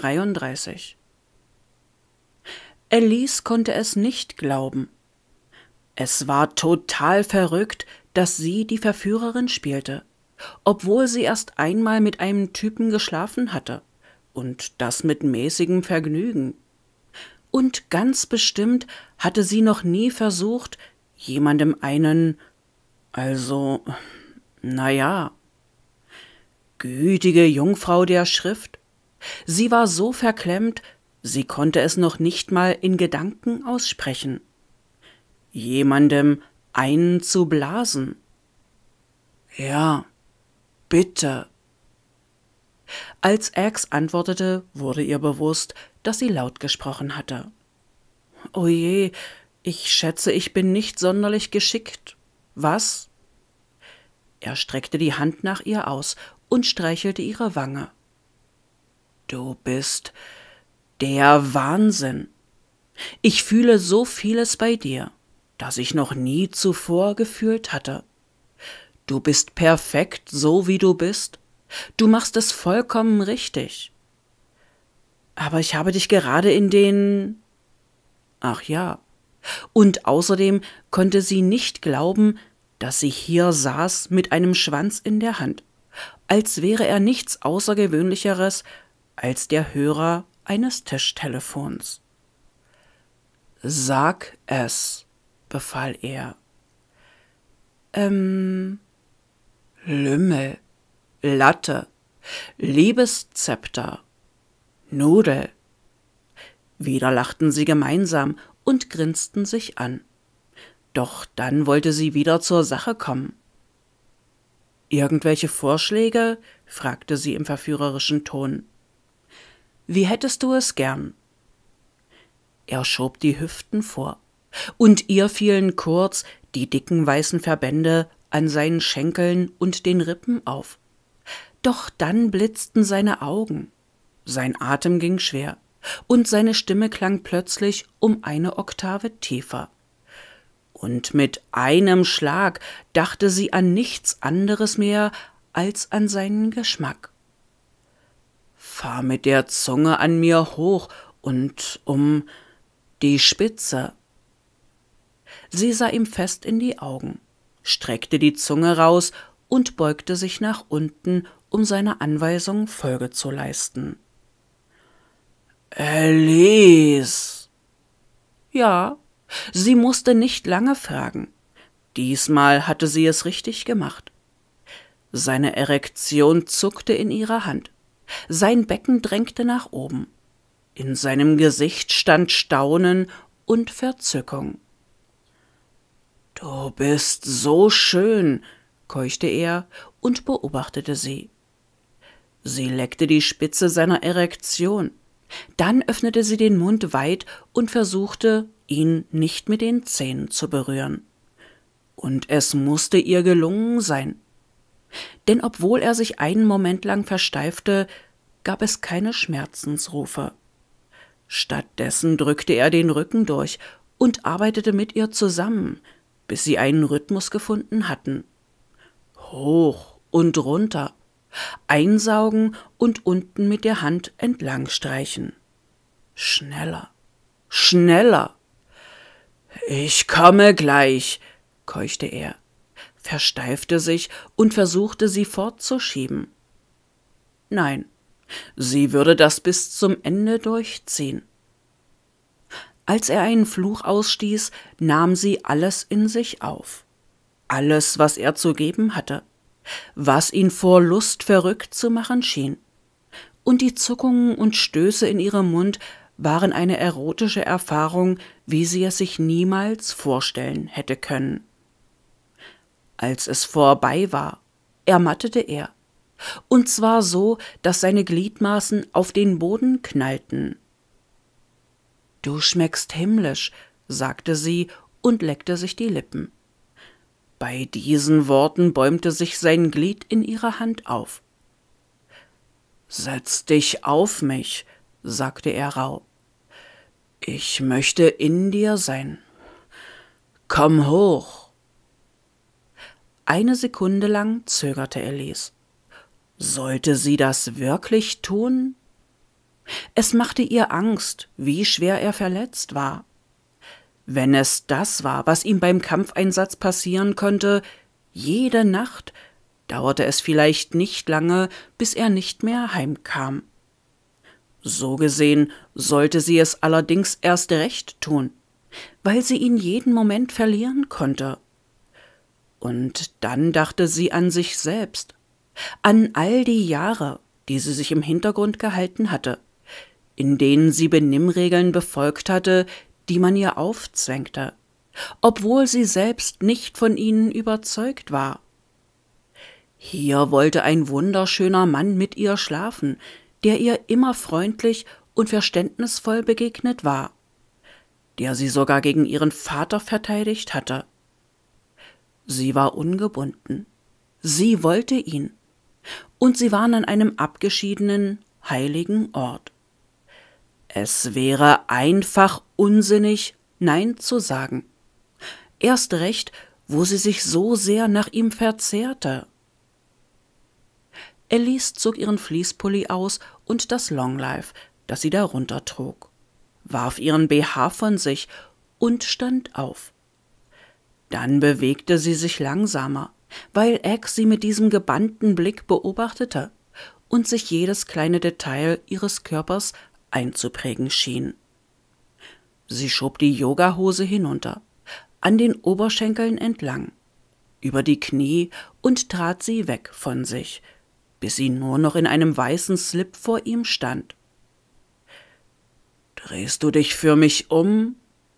33. Elise konnte es nicht glauben. Es war total verrückt, dass sie die Verführerin spielte, obwohl sie erst einmal mit einem Typen geschlafen hatte, und das mit mäßigem Vergnügen. Und ganz bestimmt hatte sie noch nie versucht, jemandem einen, also, na ja, gütige Jungfrau der Schrift, Sie war so verklemmt, sie konnte es noch nicht mal in Gedanken aussprechen. Jemandem einen zu blasen. Ja, bitte. Als Ax antwortete, wurde ihr bewusst, dass sie laut gesprochen hatte. oh je, ich schätze, ich bin nicht sonderlich geschickt. Was? Er streckte die Hand nach ihr aus und streichelte ihre Wange. Du bist der Wahnsinn. Ich fühle so vieles bei dir, das ich noch nie zuvor gefühlt hatte. Du bist perfekt, so wie du bist. Du machst es vollkommen richtig. Aber ich habe dich gerade in den. Ach ja. Und außerdem konnte sie nicht glauben, dass sie hier saß mit einem Schwanz in der Hand, als wäre er nichts Außergewöhnlicheres als der Hörer eines Tischtelefons. Sag es, befahl er. Ähm, Lümmel, Latte, Liebeszepter, Nudel. Wieder lachten sie gemeinsam und grinsten sich an. Doch dann wollte sie wieder zur Sache kommen. Irgendwelche Vorschläge? fragte sie im verführerischen Ton. Wie hättest du es gern? Er schob die Hüften vor, und ihr fielen kurz die dicken weißen Verbände an seinen Schenkeln und den Rippen auf. Doch dann blitzten seine Augen, sein Atem ging schwer, und seine Stimme klang plötzlich um eine Oktave tiefer. Und mit einem Schlag dachte sie an nichts anderes mehr als an seinen Geschmack fahr mit der Zunge an mir hoch und um die Spitze. Sie sah ihm fest in die Augen, streckte die Zunge raus und beugte sich nach unten, um seiner Anweisung Folge zu leisten. Elise! Ja, sie musste nicht lange fragen. Diesmal hatte sie es richtig gemacht. Seine Erektion zuckte in ihrer Hand. Sein Becken drängte nach oben. In seinem Gesicht stand Staunen und Verzückung. Du bist so schön, keuchte er und beobachtete sie. Sie leckte die Spitze seiner Erektion. Dann öffnete sie den Mund weit und versuchte, ihn nicht mit den Zähnen zu berühren. Und es musste ihr gelungen sein. Denn obwohl er sich einen Moment lang versteifte, gab es keine Schmerzensrufe. Stattdessen drückte er den Rücken durch und arbeitete mit ihr zusammen, bis sie einen Rhythmus gefunden hatten. Hoch und runter, einsaugen und unten mit der Hand entlangstreichen. Schneller, schneller. Ich komme gleich, keuchte er versteifte sich und versuchte sie fortzuschieben. Nein, sie würde das bis zum Ende durchziehen. Als er einen Fluch ausstieß, nahm sie alles in sich auf. Alles, was er zu geben hatte, was ihn vor Lust verrückt zu machen schien. Und die Zuckungen und Stöße in ihrem Mund waren eine erotische Erfahrung, wie sie es sich niemals vorstellen hätte können. Als es vorbei war, ermattete er, und zwar so, dass seine Gliedmaßen auf den Boden knallten. Du schmeckst himmlisch, sagte sie und leckte sich die Lippen. Bei diesen Worten bäumte sich sein Glied in ihrer Hand auf. Setz dich auf mich, sagte er rau. Ich möchte in dir sein. Komm hoch. Eine Sekunde lang zögerte Elise. Sollte sie das wirklich tun? Es machte ihr Angst, wie schwer er verletzt war. Wenn es das war, was ihm beim Kampfeinsatz passieren könnte, jede Nacht, dauerte es vielleicht nicht lange, bis er nicht mehr heimkam. So gesehen sollte sie es allerdings erst recht tun, weil sie ihn jeden Moment verlieren konnte. Und dann dachte sie an sich selbst, an all die Jahre, die sie sich im Hintergrund gehalten hatte, in denen sie Benimmregeln befolgt hatte, die man ihr aufzwängte, obwohl sie selbst nicht von ihnen überzeugt war. Hier wollte ein wunderschöner Mann mit ihr schlafen, der ihr immer freundlich und verständnisvoll begegnet war, der sie sogar gegen ihren Vater verteidigt hatte. Sie war ungebunden. Sie wollte ihn. Und sie waren an einem abgeschiedenen, heiligen Ort. Es wäre einfach unsinnig, Nein zu sagen. Erst recht, wo sie sich so sehr nach ihm verzehrte. Elise zog ihren Fließpulli aus und das Longlife, das sie darunter trug, warf ihren BH von sich und stand auf. Dann bewegte sie sich langsamer, weil Egg sie mit diesem gebannten Blick beobachtete und sich jedes kleine Detail ihres Körpers einzuprägen schien. Sie schob die Yogahose hinunter, an den Oberschenkeln entlang, über die Knie und trat sie weg von sich, bis sie nur noch in einem weißen Slip vor ihm stand. Drehst du dich für mich um?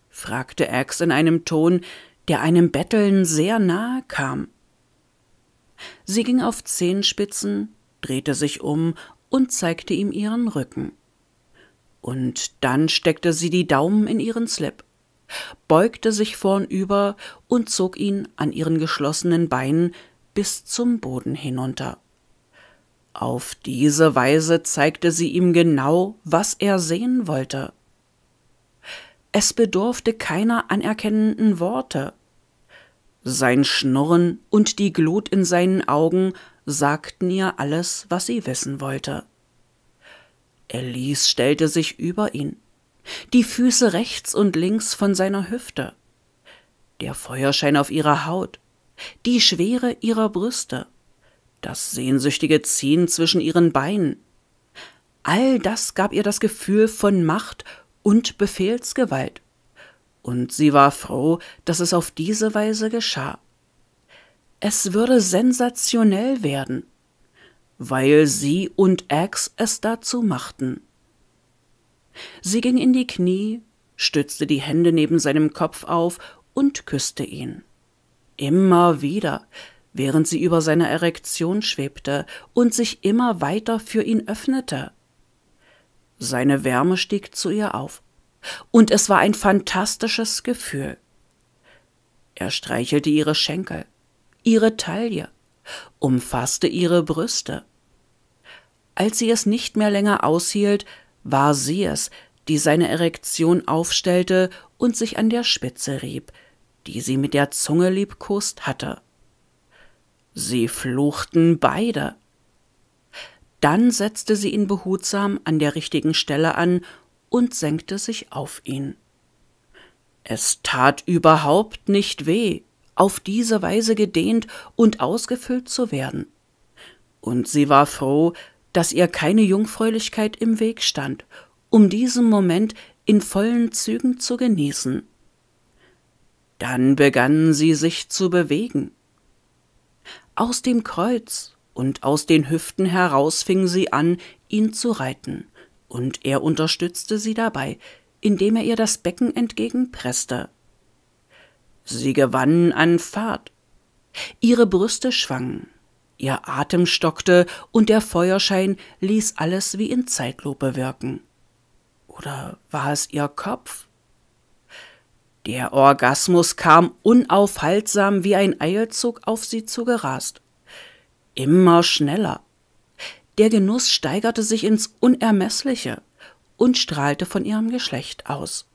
fragte Ax in einem Ton, der einem Betteln sehr nahe kam. Sie ging auf Zehenspitzen, drehte sich um und zeigte ihm ihren Rücken. Und dann steckte sie die Daumen in ihren Slip, beugte sich vornüber und zog ihn an ihren geschlossenen Beinen bis zum Boden hinunter. Auf diese Weise zeigte sie ihm genau, was er sehen wollte. Es bedurfte keiner anerkennenden Worte. Sein Schnurren und die Glut in seinen Augen sagten ihr alles, was sie wissen wollte. Elise stellte sich über ihn, die Füße rechts und links von seiner Hüfte, der Feuerschein auf ihrer Haut, die Schwere ihrer Brüste, das sehnsüchtige Ziehen zwischen ihren Beinen. All das gab ihr das Gefühl von Macht und Befehlsgewalt. Und sie war froh, dass es auf diese Weise geschah. Es würde sensationell werden, weil sie und Ax es dazu machten. Sie ging in die Knie, stützte die Hände neben seinem Kopf auf und küsste ihn. Immer wieder, während sie über seiner Erektion schwebte und sich immer weiter für ihn öffnete. Seine Wärme stieg zu ihr auf. Und es war ein fantastisches Gefühl. Er streichelte ihre Schenkel, ihre Taille, umfasste ihre Brüste. Als sie es nicht mehr länger aushielt, war sie es, die seine Erektion aufstellte und sich an der Spitze rieb, die sie mit der Zunge liebkost hatte. Sie fluchten beide. Dann setzte sie ihn behutsam an der richtigen Stelle an und senkte sich auf ihn. Es tat überhaupt nicht weh, auf diese Weise gedehnt und ausgefüllt zu werden. Und sie war froh, dass ihr keine Jungfräulichkeit im Weg stand, um diesen Moment in vollen Zügen zu genießen. Dann begannen sie sich zu bewegen. Aus dem Kreuz und aus den Hüften heraus fing sie an, ihn zu reiten, und er unterstützte sie dabei, indem er ihr das Becken entgegenpresste. Sie gewannen an Fahrt. Ihre Brüste schwangen, ihr Atem stockte und der Feuerschein ließ alles wie in Zeitlupe wirken. Oder war es ihr Kopf? Der Orgasmus kam unaufhaltsam wie ein Eilzug auf sie zugerast immer schneller. Der Genuss steigerte sich ins Unermessliche und strahlte von ihrem Geschlecht aus.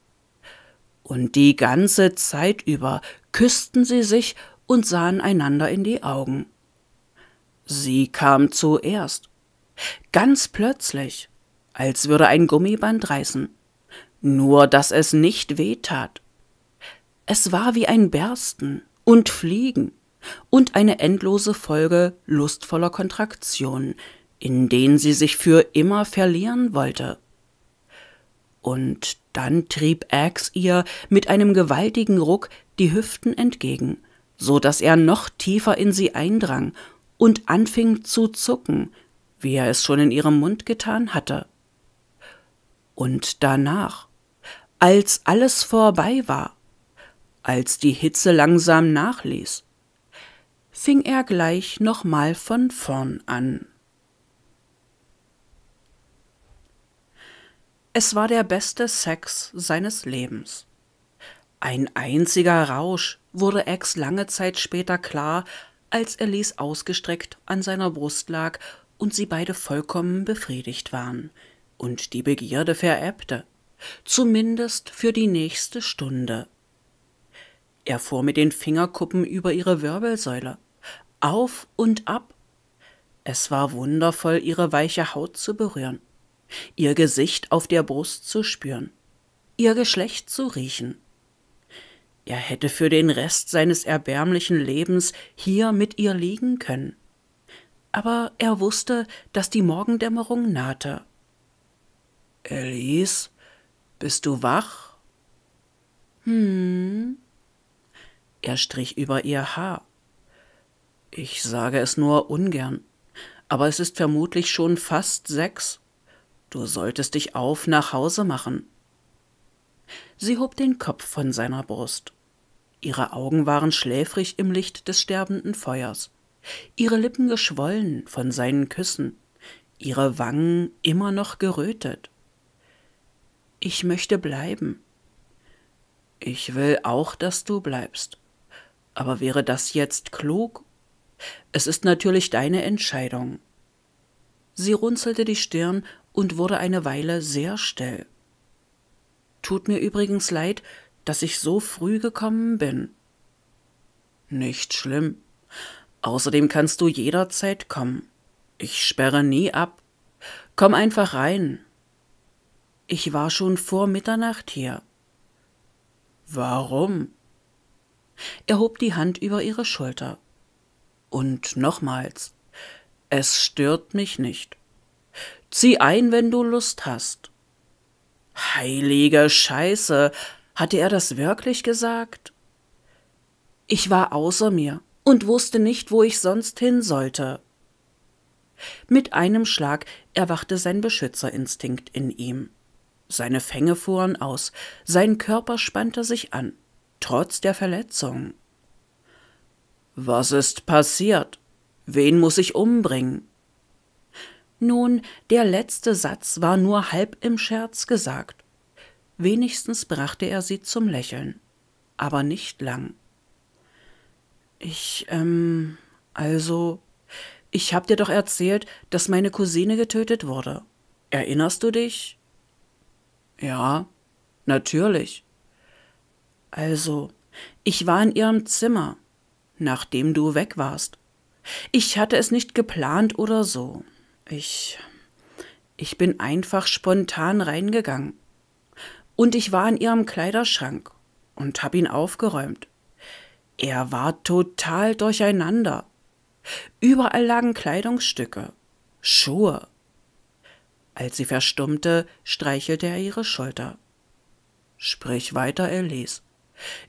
Und die ganze Zeit über küssten sie sich und sahen einander in die Augen. Sie kam zuerst, ganz plötzlich, als würde ein Gummiband reißen, nur dass es nicht weh tat. Es war wie ein Bersten und Fliegen und eine endlose Folge lustvoller Kontraktionen, in denen sie sich für immer verlieren wollte. Und dann trieb Ax ihr mit einem gewaltigen Ruck die Hüften entgegen, so daß er noch tiefer in sie eindrang und anfing zu zucken, wie er es schon in ihrem Mund getan hatte. Und danach, als alles vorbei war, als die Hitze langsam nachließ, fing er gleich nochmal von vorn an. Es war der beste Sex seines Lebens. Ein einziger Rausch, wurde Ex lange Zeit später klar, als Elise ausgestreckt an seiner Brust lag und sie beide vollkommen befriedigt waren. Und die Begierde verebbte, zumindest für die nächste Stunde. Er fuhr mit den Fingerkuppen über ihre Wirbelsäule, auf und ab. Es war wundervoll, ihre weiche Haut zu berühren, ihr Gesicht auf der Brust zu spüren, ihr Geschlecht zu riechen. Er hätte für den Rest seines erbärmlichen Lebens hier mit ihr liegen können. Aber er wusste, dass die Morgendämmerung nahte. Elise, bist du wach? Hm. Er strich über ihr Haar. Ich sage es nur ungern, aber es ist vermutlich schon fast sechs. Du solltest dich auf nach Hause machen. Sie hob den Kopf von seiner Brust. Ihre Augen waren schläfrig im Licht des sterbenden Feuers, ihre Lippen geschwollen von seinen Küssen, ihre Wangen immer noch gerötet. Ich möchte bleiben. Ich will auch, dass du bleibst. Aber wäre das jetzt klug? Es ist natürlich deine Entscheidung. Sie runzelte die Stirn und wurde eine Weile sehr still. Tut mir übrigens leid, dass ich so früh gekommen bin. Nicht schlimm. Außerdem kannst du jederzeit kommen. Ich sperre nie ab. Komm einfach rein. Ich war schon vor Mitternacht hier. Warum? Er hob die Hand über ihre Schulter. Und nochmals. Es stört mich nicht. Zieh ein, wenn du Lust hast. Heilige Scheiße. Hatte er das wirklich gesagt? Ich war außer mir und wusste nicht, wo ich sonst hin sollte. Mit einem Schlag erwachte sein Beschützerinstinkt in ihm. Seine Fänge fuhren aus, sein Körper spannte sich an trotz der Verletzung. Was ist passiert? Wen muss ich umbringen? Nun, der letzte Satz war nur halb im Scherz gesagt. Wenigstens brachte er sie zum Lächeln, aber nicht lang. Ich, ähm, also, ich hab dir doch erzählt, dass meine Cousine getötet wurde. Erinnerst du dich? Ja, natürlich. Also, ich war in ihrem Zimmer, nachdem du weg warst. Ich hatte es nicht geplant oder so. Ich. Ich bin einfach spontan reingegangen. Und ich war in ihrem Kleiderschrank und hab ihn aufgeräumt. Er war total durcheinander. Überall lagen Kleidungsstücke, Schuhe. Als sie verstummte, streichelte er ihre Schulter. Sprich weiter, Elise.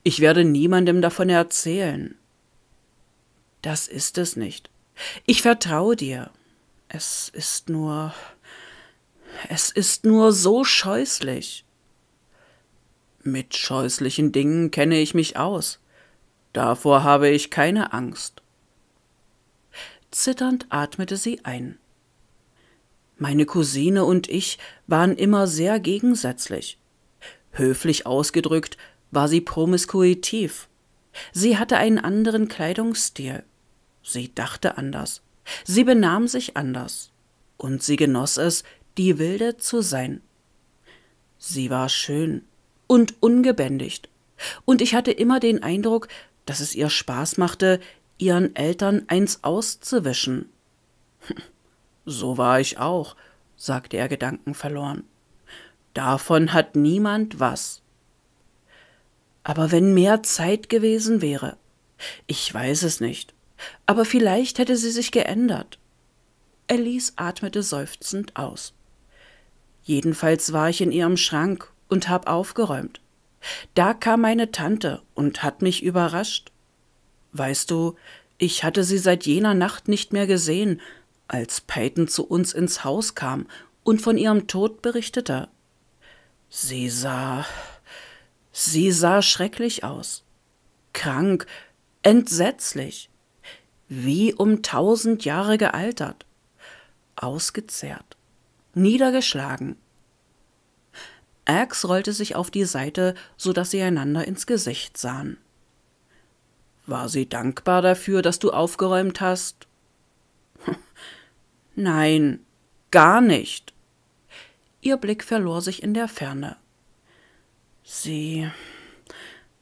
Ich werde niemandem davon erzählen. Das ist es nicht. Ich vertraue dir. Es ist nur. Es ist nur so scheußlich. Mit scheußlichen Dingen kenne ich mich aus. Davor habe ich keine Angst. Zitternd atmete sie ein. Meine Cousine und ich waren immer sehr gegensätzlich. Höflich ausgedrückt war sie promiskuitiv. Sie hatte einen anderen Kleidungsstil. Sie dachte anders. Sie benahm sich anders. Und sie genoss es, die Wilde zu sein. Sie war schön und ungebändigt. Und ich hatte immer den Eindruck, dass es ihr Spaß machte, ihren Eltern eins auszuwischen. So war ich auch, sagte er gedankenverloren. Davon hat niemand was. Aber wenn mehr Zeit gewesen wäre. Ich weiß es nicht. Aber vielleicht hätte sie sich geändert. Elise atmete seufzend aus. Jedenfalls war ich in ihrem Schrank und hab aufgeräumt. Da kam meine Tante und hat mich überrascht. Weißt du, ich hatte sie seit jener Nacht nicht mehr gesehen, als Peyton zu uns ins Haus kam und von ihrem Tod berichtete. Sie sah Sie sah schrecklich aus. Krank, entsetzlich, wie um tausend Jahre gealtert, ausgezehrt, niedergeschlagen. Ax rollte sich auf die Seite, so dass sie einander ins Gesicht sahen. War sie dankbar dafür, dass du aufgeräumt hast? Nein, gar nicht. Ihr Blick verlor sich in der Ferne. Sie.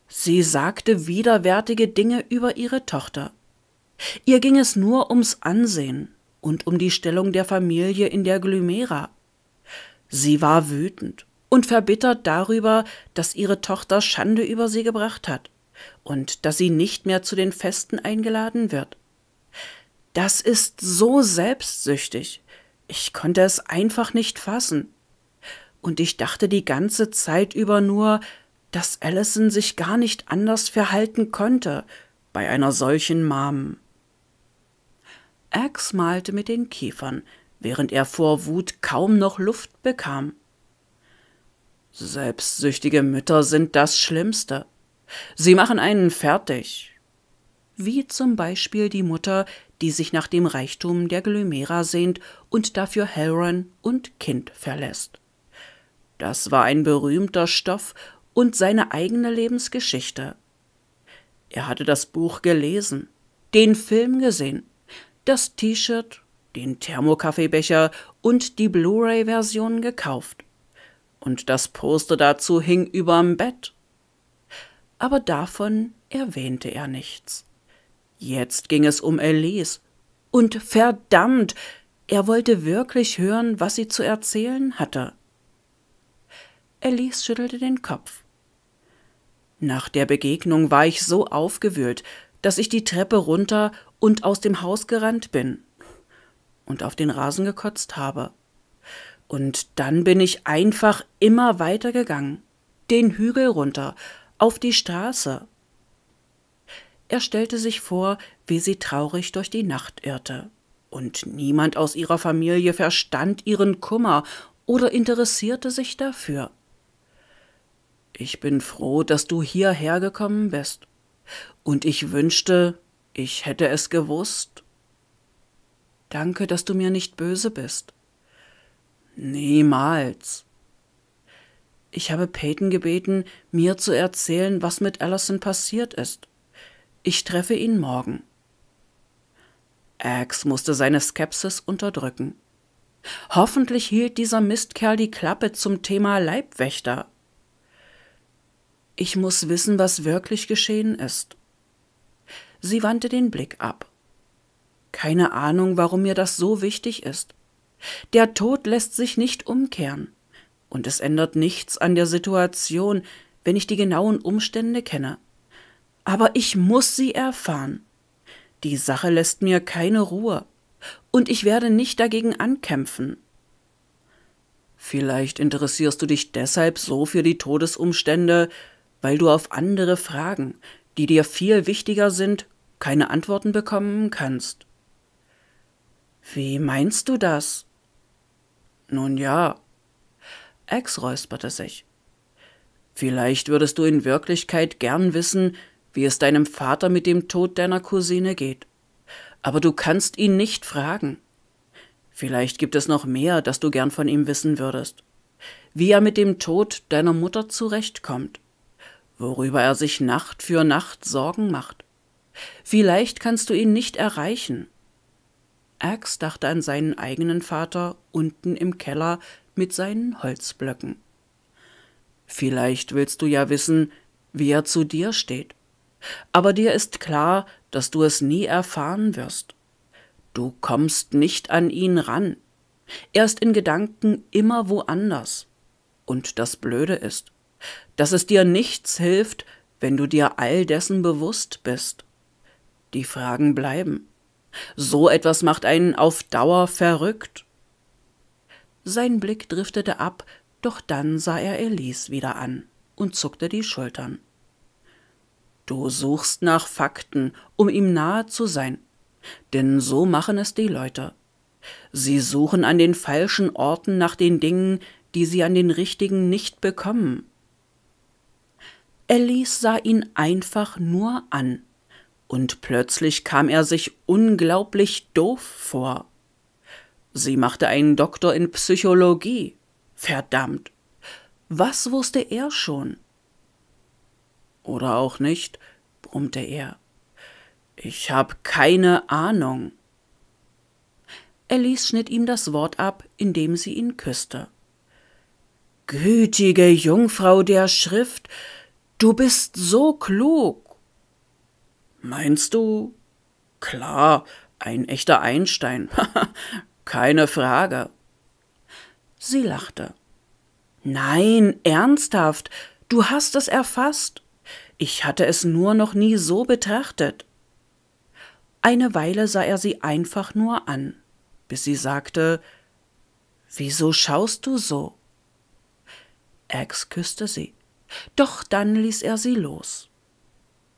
Sie sagte widerwärtige Dinge über ihre Tochter. Ihr ging es nur ums Ansehen und um die Stellung der Familie in der Glymera. Sie war wütend und verbittert darüber, dass ihre Tochter Schande über sie gebracht hat und dass sie nicht mehr zu den Festen eingeladen wird. Das ist so selbstsüchtig. Ich konnte es einfach nicht fassen und ich dachte die ganze Zeit über nur, dass Allison sich gar nicht anders verhalten konnte bei einer solchen Mom. Ax malte mit den Kiefern, während er vor Wut kaum noch Luft bekam. Selbstsüchtige Mütter sind das Schlimmste. Sie machen einen fertig. Wie zum Beispiel die Mutter, die sich nach dem Reichtum der Glymera sehnt und dafür Helron und Kind verlässt. Das war ein berühmter Stoff und seine eigene Lebensgeschichte. Er hatte das Buch gelesen, den Film gesehen, das T-Shirt, den Thermokaffeebecher und die Blu-ray-Version gekauft. Und das Poster dazu hing überm Bett. Aber davon erwähnte er nichts. Jetzt ging es um Elise. Und verdammt, er wollte wirklich hören, was sie zu erzählen hatte. Elise schüttelte den Kopf. Nach der Begegnung war ich so aufgewühlt, dass ich die Treppe runter und aus dem Haus gerannt bin und auf den Rasen gekotzt habe. Und dann bin ich einfach immer weiter gegangen, den Hügel runter, auf die Straße. Er stellte sich vor, wie sie traurig durch die Nacht irrte. Und niemand aus ihrer Familie verstand ihren Kummer oder interessierte sich dafür. Ich bin froh, dass du hierher gekommen bist. Und ich wünschte, ich hätte es gewusst. Danke, dass du mir nicht böse bist. Niemals. Ich habe Peyton gebeten, mir zu erzählen, was mit Allison passiert ist. Ich treffe ihn morgen. Ax musste seine Skepsis unterdrücken. Hoffentlich hielt dieser Mistkerl die Klappe zum Thema Leibwächter. Ich muss wissen, was wirklich geschehen ist. Sie wandte den Blick ab. Keine Ahnung, warum mir das so wichtig ist. Der Tod lässt sich nicht umkehren. Und es ändert nichts an der Situation, wenn ich die genauen Umstände kenne. Aber ich muss sie erfahren. Die Sache lässt mir keine Ruhe. Und ich werde nicht dagegen ankämpfen. Vielleicht interessierst du dich deshalb so für die Todesumstände, weil du auf andere Fragen, die dir viel wichtiger sind, keine Antworten bekommen kannst. Wie meinst du das? Nun ja. Ex räusperte sich. Vielleicht würdest du in Wirklichkeit gern wissen, wie es deinem Vater mit dem Tod deiner Cousine geht. Aber du kannst ihn nicht fragen. Vielleicht gibt es noch mehr, das du gern von ihm wissen würdest. Wie er mit dem Tod deiner Mutter zurechtkommt worüber er sich Nacht für Nacht Sorgen macht. Vielleicht kannst du ihn nicht erreichen. Ax dachte an seinen eigenen Vater unten im Keller mit seinen Holzblöcken. Vielleicht willst du ja wissen, wie er zu dir steht. Aber dir ist klar, dass du es nie erfahren wirst. Du kommst nicht an ihn ran. Er ist in Gedanken immer woanders. Und das Blöde ist, dass es dir nichts hilft, wenn du dir all dessen bewusst bist. Die Fragen bleiben. So etwas macht einen auf Dauer verrückt. Sein Blick driftete ab, doch dann sah er Elise wieder an und zuckte die Schultern. Du suchst nach Fakten, um ihm nahe zu sein, denn so machen es die Leute. Sie suchen an den falschen Orten nach den Dingen, die sie an den richtigen nicht bekommen. Alice sah ihn einfach nur an. Und plötzlich kam er sich unglaublich doof vor. Sie machte einen Doktor in Psychologie. Verdammt. Was wusste er schon? Oder auch nicht, brummte er. Ich hab keine Ahnung. Alice schnitt ihm das Wort ab, indem sie ihn küsste. Gütige Jungfrau der Schrift, Du bist so klug. Meinst du? Klar, ein echter Einstein. Keine Frage. Sie lachte. Nein, ernsthaft, du hast es erfasst. Ich hatte es nur noch nie so betrachtet. Eine Weile sah er sie einfach nur an, bis sie sagte Wieso schaust du so? Ax küsste sie. Doch dann ließ er sie los.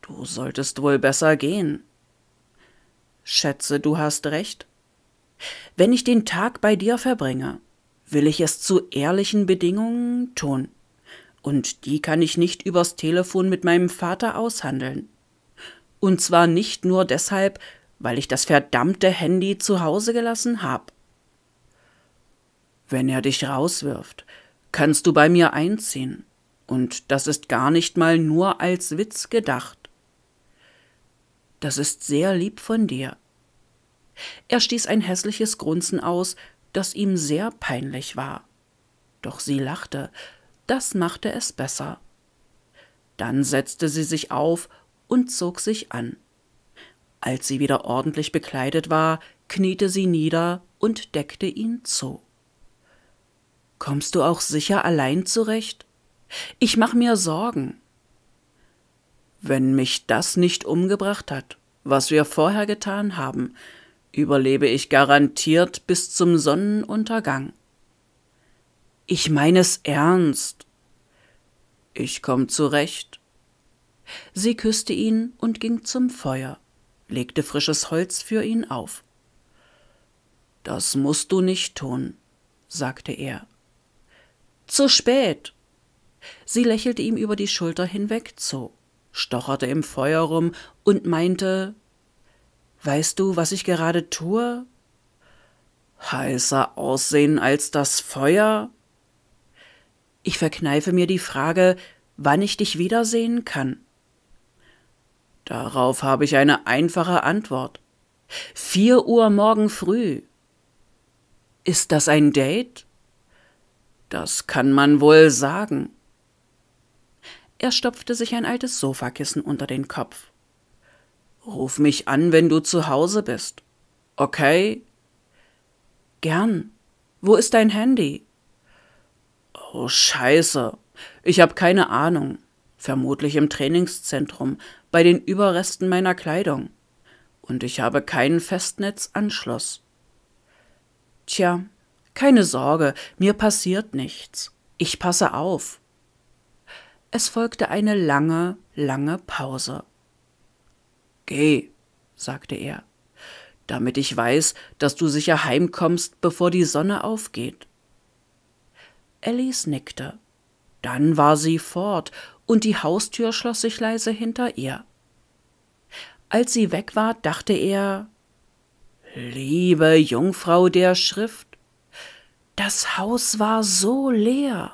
Du solltest wohl besser gehen. Schätze, du hast recht. Wenn ich den Tag bei dir verbringe, will ich es zu ehrlichen Bedingungen tun, und die kann ich nicht übers Telefon mit meinem Vater aushandeln. Und zwar nicht nur deshalb, weil ich das verdammte Handy zu Hause gelassen hab. Wenn er dich rauswirft, kannst du bei mir einziehen. Und das ist gar nicht mal nur als Witz gedacht. Das ist sehr lieb von dir. Er stieß ein hässliches Grunzen aus, das ihm sehr peinlich war. Doch sie lachte, das machte es besser. Dann setzte sie sich auf und zog sich an. Als sie wieder ordentlich bekleidet war, kniete sie nieder und deckte ihn zu. Kommst du auch sicher allein zurecht? Ich mache mir Sorgen. Wenn mich das nicht umgebracht hat, was wir vorher getan haben, überlebe ich garantiert bis zum Sonnenuntergang. Ich meine es ernst. Ich komme zurecht. Sie küsste ihn und ging zum Feuer, legte frisches Holz für ihn auf. Das musst du nicht tun, sagte er. Zu spät sie lächelte ihm über die Schulter hinweg zu, stocherte im Feuer rum und meinte Weißt du, was ich gerade tue? Heißer aussehen als das Feuer? Ich verkneife mir die Frage, wann ich dich wiedersehen kann. Darauf habe ich eine einfache Antwort. Vier Uhr morgen früh. Ist das ein Date? Das kann man wohl sagen. Er stopfte sich ein altes Sofakissen unter den Kopf. Ruf mich an, wenn du zu Hause bist. Okay? Gern. Wo ist dein Handy? Oh, scheiße. Ich habe keine Ahnung. Vermutlich im Trainingszentrum, bei den Überresten meiner Kleidung. Und ich habe keinen Festnetzanschluss. Tja, keine Sorge, mir passiert nichts. Ich passe auf. Es folgte eine lange, lange Pause. Geh, sagte er, damit ich weiß, dass du sicher heimkommst, bevor die Sonne aufgeht. Alice nickte. Dann war sie fort, und die Haustür schloss sich leise hinter ihr. Als sie weg war, dachte er Liebe Jungfrau der Schrift, das Haus war so leer.